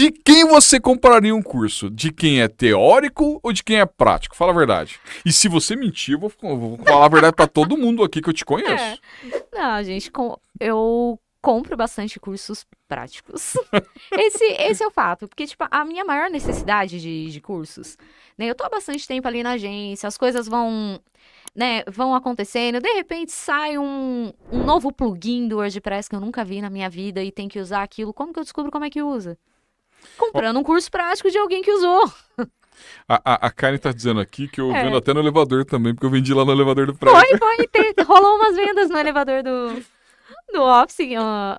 de quem você compraria um curso? De quem é teórico ou de quem é prático? Fala a verdade. E se você mentir, eu vou, vou falar a verdade para todo mundo aqui que eu te conheço. É. Não, gente, com... eu compro bastante cursos práticos. esse, esse é o fato. Porque, tipo, a minha maior necessidade de, de cursos, né? Eu tô há bastante tempo ali na agência, as coisas vão né, vão acontecendo, de repente sai um, um novo plugin do WordPress que eu nunca vi na minha vida e tem que usar aquilo, como que eu descubro como é que usa? comprando um curso prático de alguém que usou. A, a, a Karen tá dizendo aqui que eu é. vendo até no elevador também, porque eu vendi lá no elevador do prédio. Foi, foi. Tem, rolou umas vendas no elevador do, do office,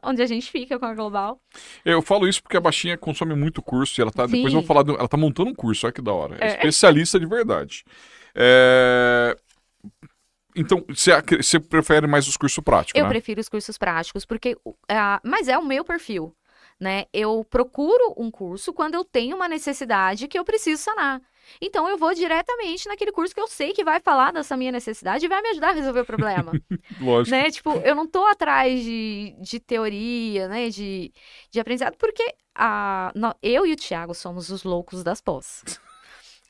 onde a gente fica com a Global. Eu falo isso porque a baixinha consome muito curso e ela tá. Sim. Depois eu vou falar. ela tá montando um curso, olha que da hora. É, é especialista de verdade. É. Então, você prefere mais os cursos práticos? Eu né? prefiro os cursos práticos, porque. Uh, mas é o meu perfil né? Eu procuro um curso quando eu tenho uma necessidade que eu preciso sanar. Então eu vou diretamente naquele curso que eu sei que vai falar dessa minha necessidade e vai me ajudar a resolver o problema. Lógico. Né? Tipo, eu não tô atrás de, de teoria, né? De, de aprendizado, porque a, eu e o Thiago somos os loucos das pós.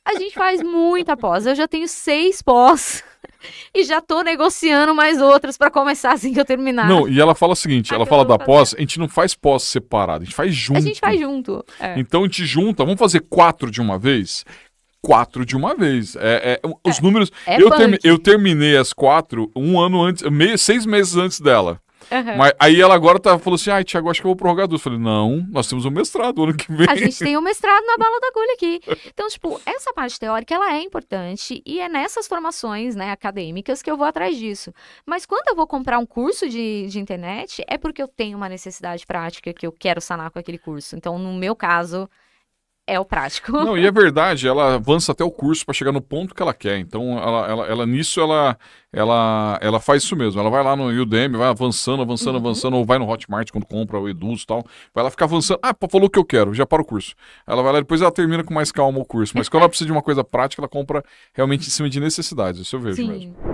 A gente faz muita pós. Eu já tenho seis pós. e já tô negociando mais outras para começar assim que eu terminar. Não, e ela fala o seguinte, ela fala da fazer. pós, a gente não faz pós separado, a gente faz junto. A gente faz junto. É. Então a gente junta, vamos fazer quatro de uma vez? quatro de uma vez. É, é os é, números. É eu, eu terminei as quatro um ano antes, meio, seis meses antes dela. Uhum. Mas aí ela agora tá, falou assim: ai, Tiago, acho que eu vou prorrogar duas. Eu falei, não, nós temos um mestrado ano que vem. A gente tem um mestrado na bala da agulha aqui. Então, tipo, essa parte teórica ela é importante e é nessas formações né, acadêmicas que eu vou atrás disso. Mas quando eu vou comprar um curso de, de internet, é porque eu tenho uma necessidade prática que eu quero sanar com aquele curso. Então, no meu caso, é o prático. Não, e é verdade, ela avança até o curso para chegar no ponto que ela quer. Então, ela, ela, ela, nisso, ela, ela, ela faz isso mesmo. Ela vai lá no Udemy, vai avançando, avançando, uhum. avançando, ou vai no Hotmart quando compra o Eduz e tal. Vai lá ficar avançando. Ah, falou o que eu quero, já para o curso. Ela vai lá, depois ela termina com mais calma o curso. Mas quando ela precisa de uma coisa prática, ela compra realmente em cima de necessidades. Isso eu vejo Sim. mesmo.